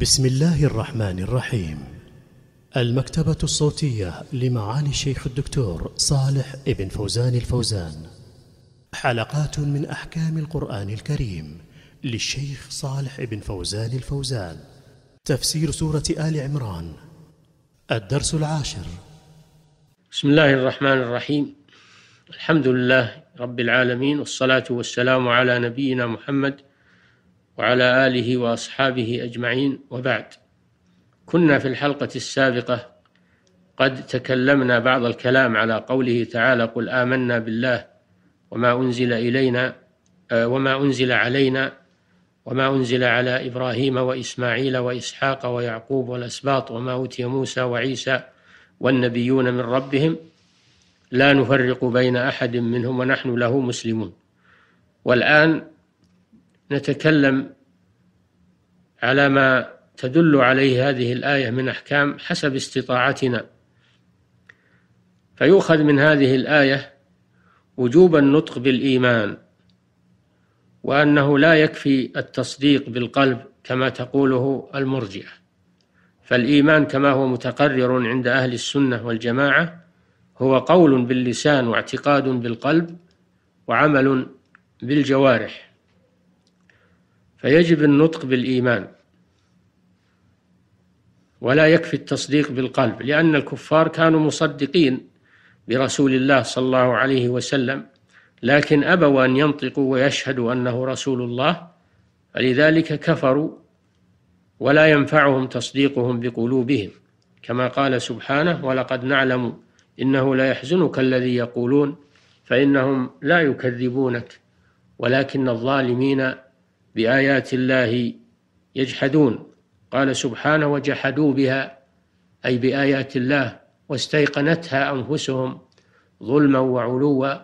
بسم الله الرحمن الرحيم المكتبة الصوتية لمعالي الشيخ الدكتور صالح ابن فوزان الفوزان حلقات من أحكام القرآن الكريم للشيخ صالح ابن فوزان الفوزان تفسير سورة آل عمران الدرس العاشر بسم الله الرحمن الرحيم الحمد لله رب العالمين والصلاة والسلام على نبينا محمد وعلى آله وأصحابه أجمعين وبعد كنا في الحلقة السابقة قد تكلمنا بعض الكلام على قوله تعالى قل آمنا بالله وما أنزل إلينا آه، وما أنزل علينا وما أنزل على إبراهيم وإسماعيل وإسحاق ويعقوب والأسباط وما أوتي موسى وعيسى والنبيون من ربهم لا نفرق بين أحد منهم ونحن له مسلمون والآن نتكلم على ما تدل عليه هذه الآية من أحكام حسب استطاعتنا فيؤخذ من هذه الآية وجوب النطق بالإيمان وأنه لا يكفي التصديق بالقلب كما تقوله المرجئة فالإيمان كما هو متقرر عند أهل السنة والجماعة هو قول باللسان واعتقاد بالقلب وعمل بالجوارح فيجب النطق بالإيمان ولا يكفي التصديق بالقلب لأن الكفار كانوا مصدقين برسول الله صلى الله عليه وسلم لكن أبوا أن ينطقوا ويشهدوا أنه رسول الله فلذلك كفروا ولا ينفعهم تصديقهم بقلوبهم كما قال سبحانه ولقد نعلم إنه لا يحزنك الذي يقولون فإنهم لا يكذبونك ولكن الظالمين بآيات الله يجحدون قال سبحانه وجحدوا بها أي بآيات الله واستيقنتها أنفسهم ظلما وعلوا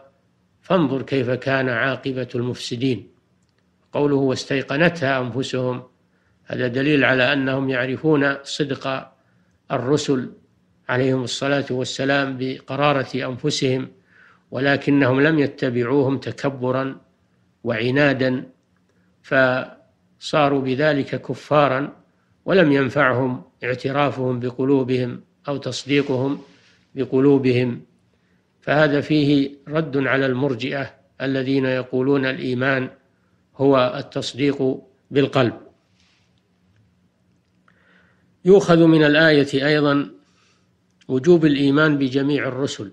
فانظر كيف كان عاقبة المفسدين قوله واستيقنتها أنفسهم هذا دليل على أنهم يعرفون صدق الرسل عليهم الصلاة والسلام بقرارة أنفسهم ولكنهم لم يتبعوهم تكبرا وعنادا فصاروا بذلك كفارا ولم ينفعهم اعترافهم بقلوبهم أو تصديقهم بقلوبهم فهذا فيه رد على المرجئة الذين يقولون الإيمان هو التصديق بالقلب يؤخذ من الآية أيضا وجوب الإيمان بجميع الرسل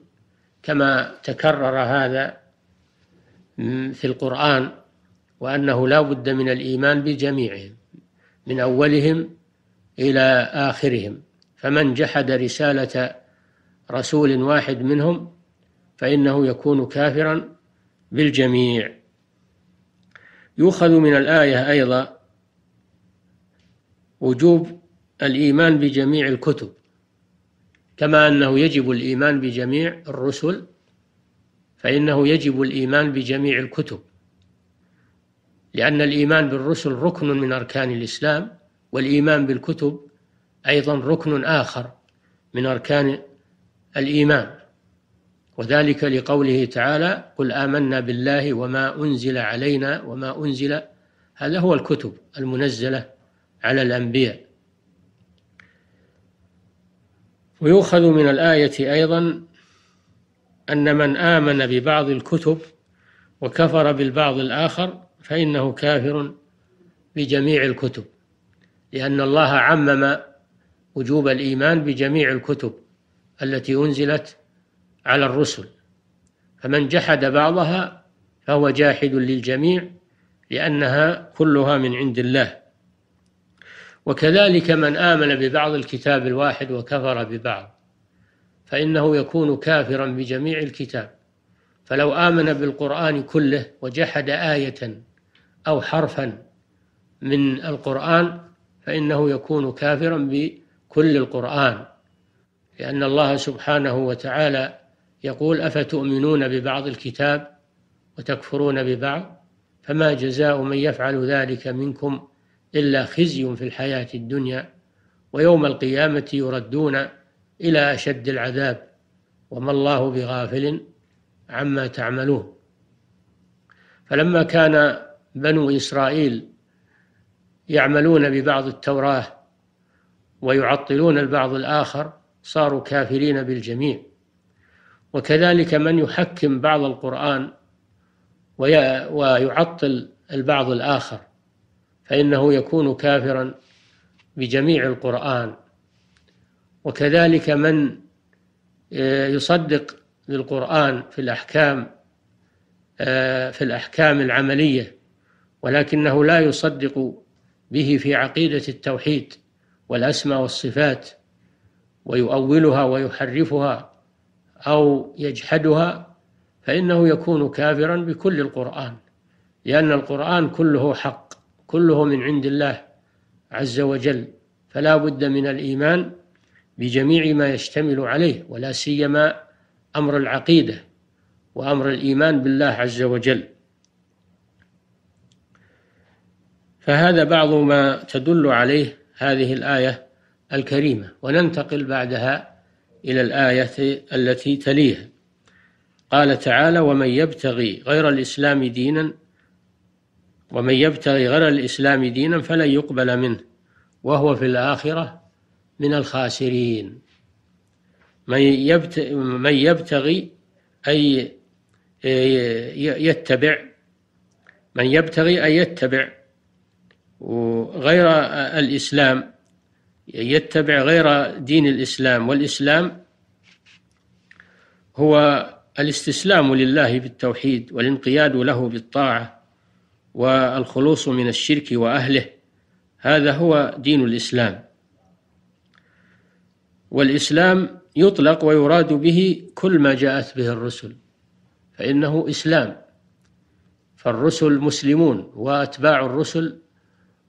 كما تكرر هذا في القرآن وأنه لا بد من الإيمان بجميعهم من أولهم إلى آخرهم فمن جحد رسالة رسول واحد منهم فإنه يكون كافرا بالجميع يؤخذ من الآية أيضا وجوب الإيمان بجميع الكتب كما أنه يجب الإيمان بجميع الرسل فإنه يجب الإيمان بجميع الكتب لأن الإيمان بالرسل ركن من أركان الإسلام والإيمان بالكتب أيضا ركن آخر من أركان الإيمان وذلك لقوله تعالى قل آمنا بالله وما أنزل علينا وما أنزل هذا هو الكتب المنزلة على الأنبياء ويؤخذ من الآية أيضا أن من آمن ببعض الكتب وكفر بالبعض الآخر فإنه كافر بجميع الكتب لأن الله عمم وجوب الإيمان بجميع الكتب التي أنزلت على الرسل فمن جحد بعضها فهو جاحد للجميع لأنها كلها من عند الله وكذلك من آمن ببعض الكتاب الواحد وكفر ببعض فإنه يكون كافرا بجميع الكتاب فلو آمن بالقرآن كله وجحد آية أو حرفا من القرآن فإنه يكون كافرا بكل القرآن لأن الله سبحانه وتعالى يقول أفتؤمنون ببعض الكتاب وتكفرون ببعض فما جزاء من يفعل ذلك منكم إلا خزي في الحياة الدنيا ويوم القيامة يردون إلى أشد العذاب وما الله بغافل عما تعملون فلما كان بنو إسرائيل يعملون ببعض التوراة ويعطلون البعض الآخر صاروا كافرين بالجميع وكذلك من يحكم بعض القرآن ويعطل البعض الآخر فإنه يكون كافرا بجميع القرآن وكذلك من آه، يصدق للقرآن في الأحكام آه، في الأحكام العملية ولكنه لا يصدق به في عقيدة التوحيد والأسماء والصفات ويؤولها ويحرفها أو يجحدها فإنه يكون كافرا بكل القرآن لأن القرآن كله حق كله من عند الله عز وجل فلا بد من الإيمان بجميع ما يشتمل عليه ولا سيما أمر العقيدة وأمر الإيمان بالله عز وجل فهذا بعض ما تدل عليه هذه الآية الكريمة وننتقل بعدها إلى الآية التي تليها قال تعالى ومن يبتغي غير الإسلام دينا ومن يبتغي غير الإسلام دينا فلن يقبل منه وهو في الآخرة من الخاسرين من يبتغي أي يتبع من يبتغي أن يتبع وغير الإسلام يتبع غير دين الإسلام والإسلام هو الاستسلام لله بالتوحيد والانقياد له بالطاعة والخلوص من الشرك وأهله هذا هو دين الإسلام والإسلام يطلق ويراد به كل ما جاءت به الرسل فإنه إسلام فالرسل مسلمون وأتباع الرسل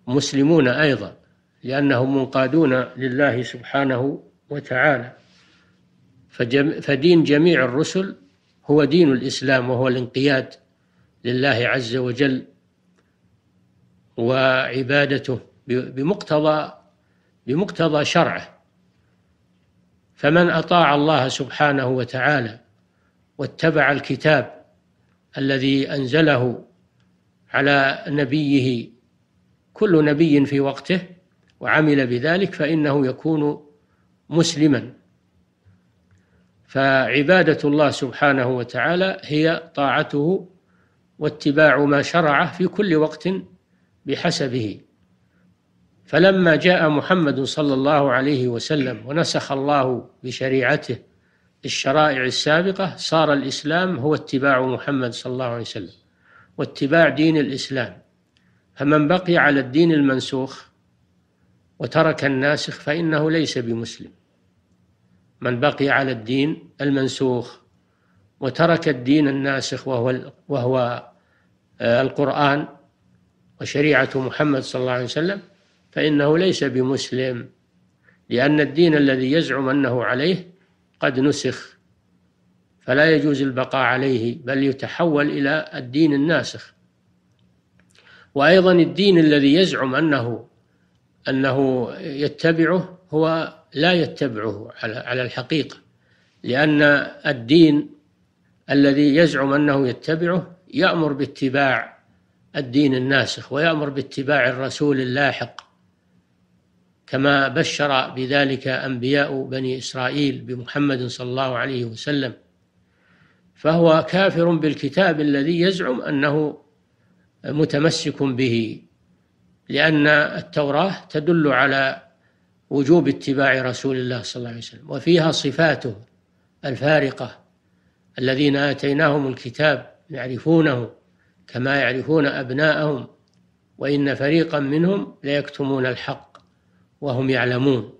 مسلمون أيضا لأنهم منقادون لله سبحانه وتعالى فدين جميع الرسل هو دين الإسلام وهو الانقياد لله عز وجل وعبادته بمقتضى بمقتضى شرعه فمن أطاع الله سبحانه وتعالى واتبع الكتاب الذي أنزله على نبيه كل نبي في وقته وعمل بذلك فإنه يكون مسلما فعبادة الله سبحانه وتعالى هي طاعته واتباع ما شرعه في كل وقت بحسبه فلما جاء محمد صلى الله عليه وسلم ونسخ الله بشريعته الشرائع السابقة صار الإسلام هو اتباع محمد صلى الله عليه وسلم واتباع دين الإسلام فمن بقي على الدين المنسوخ وترك الناسخ فإنه ليس بمسلم من بقي على الدين المنسوخ وترك الدين الناسخ وهو وهو آه، القرآن وشريعة محمد صلى الله عليه وسلم فإنه ليس بمسلم لأن الدين الذي يزعم أنه عليه قد نسخ فلا يجوز البقاء عليه بل يتحول إلى الدين الناسخ وأيضا الدين الذي يزعم أنه أنه يتبعه هو لا يتبعه على الحقيقة لأن الدين الذي يزعم أنه يتبعه يأمر باتباع الدين الناسخ ويأمر باتباع الرسول اللاحق كما بشر بذلك أنبياء بني إسرائيل بمحمد صلى الله عليه وسلم فهو كافر بالكتاب الذي يزعم أنه متمسك به لأن التوراة تدل على وجوب اتباع رسول الله صلى الله عليه وسلم وفيها صفاته الفارقة الذين آتيناهم الكتاب يعرفونه كما يعرفون أبناءهم وإن فريقا منهم ليكتمون الحق وهم يعلمون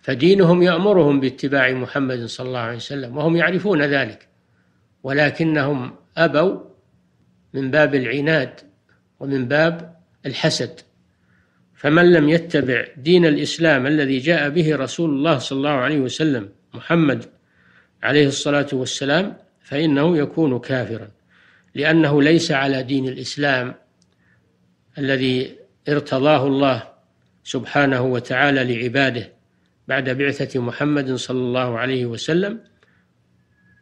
فدينهم يأمرهم باتباع محمد صلى الله عليه وسلم وهم يعرفون ذلك ولكنهم أبوا من باب العناد ومن باب الحسد فمن لم يتبع دين الإسلام الذي جاء به رسول الله صلى الله عليه وسلم محمد عليه الصلاة والسلام فإنه يكون كافرا لأنه ليس على دين الإسلام الذي ارتضاه الله سبحانه وتعالى لعباده بعد بعثة محمد صلى الله عليه وسلم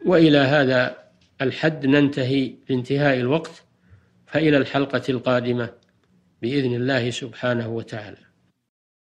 وإلى هذا الحد ننتهي بانتهاء الوقت فإلى الحلقة القادمة بإذن الله سبحانه وتعالى